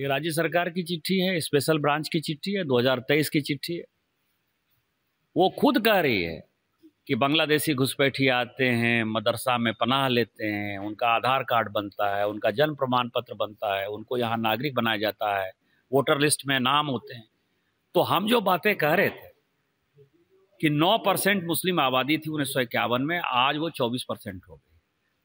ये राज्य सरकार की चिट्ठी है स्पेशल ब्रांच की चिट्ठी है 2023 की चिट्ठी है वो खुद कह रही है कि बांग्लादेशी घुसपैठी आते हैं मदरसा में पनाह लेते हैं उनका आधार कार्ड बनता है उनका जन्म प्रमाण पत्र बनता है उनको यहाँ नागरिक बनाया जाता है वोटर लिस्ट में नाम होते हैं तो हम जो बातें कह रहे थे कि 9 परसेंट मुस्लिम आबादी थी उन्नीस में आज वो 24 परसेंट हो गई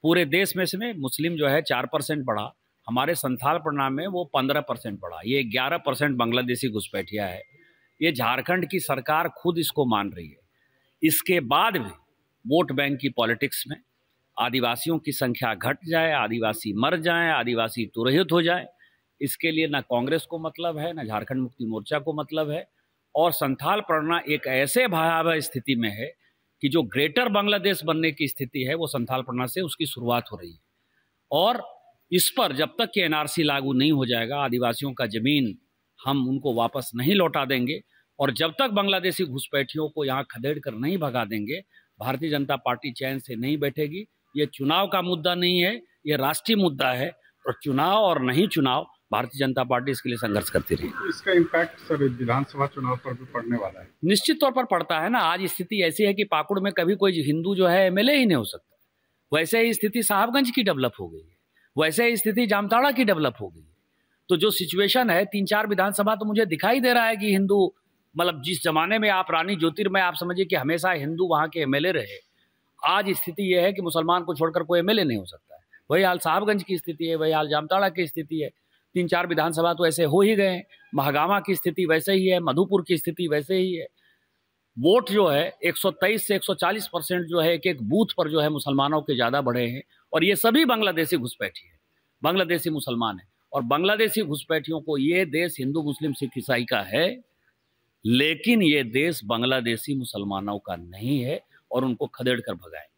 पूरे देश में इसमें मुस्लिम जो है 4 परसेंट बढ़ा हमारे संथाल प्रणाम में वो पंद्रह परसेंट बढ़ा ये ग्यारह परसेंट बांग्लादेशी घुसपैठिया है ये झारखंड की सरकार खुद इसको मान रही है इसके बाद भी वोट बैंक की पॉलिटिक्स में आदिवासियों की संख्या घट जाए आदिवासी मर जाए आदिवासी तुरहित हो जाए इसके लिए ना कांग्रेस को मतलब है ना झारखंड मुक्ति मोर्चा को मतलब है और संथाल प्रणा एक ऐसे भयावह स्थिति में है कि जो ग्रेटर बांग्लादेश बनने की स्थिति है वो संथाल प्रणा से उसकी शुरुआत हो रही है और इस पर जब तक कि एनआरसी लागू नहीं हो जाएगा आदिवासियों का ज़मीन हम उनको वापस नहीं लौटा देंगे और जब तक बांग्लादेशी घुसपैठियों को यहाँ खदेड़ कर नहीं भगा देंगे भारतीय जनता पार्टी चैन से नहीं बैठेगी ये चुनाव का मुद्दा नहीं है ये राष्ट्रीय मुद्दा है और चुनाव और नहीं चुनाव भारतीय जनता पार्टी इसके लिए संघर्ष करती रही तो इसका इम्पैक्ट सर विधानसभा चुनाव पर भी पड़ने वाला है निश्चित तौर पर पड़ता है ना आज स्थिति ऐसी है कि पाकुड़ में कभी कोई हिंदू जो है एमएलए ही नहीं हो सकता वैसे ही स्थिति साहबगंज की डेवलप हो गई है वैसे ही स्थिति जामताड़ा की डेवलप हो गई तो जो सिचुएशन है तीन चार विधानसभा तो मुझे दिखाई दे रहा है कि हिंदू मतलब जिस जमाने में आप रानी ज्योतिर्मय आप समझिए कि हमेशा हिंदू वहाँ के एम रहे आज स्थिति यह है कि मुसलमान को छोड़कर कोई एमएलए नहीं हो सकता है वही हाल साहबगंज की स्थिति है वही हाल जामताड़ा की स्थिति है तीन चार विधानसभा तो ऐसे हो ही गए महागामा की स्थिति वैसे ही है मधुपुर की स्थिति वैसे ही है वोट जो है 123 से 140 परसेंट जो है एक एक बूथ पर जो है मुसलमानों के ज़्यादा बढ़े हैं और ये सभी बांग्लादेशी घुसपैठी है बांग्लादेशी मुसलमान है और बांग्लादेशी घुसपैठियों को ये देश हिंदू मुस्लिम सिख ईसाई का है लेकिन ये देश बांग्लादेशी मुसलमानों का नहीं है और उनको खदेड़ कर भगाए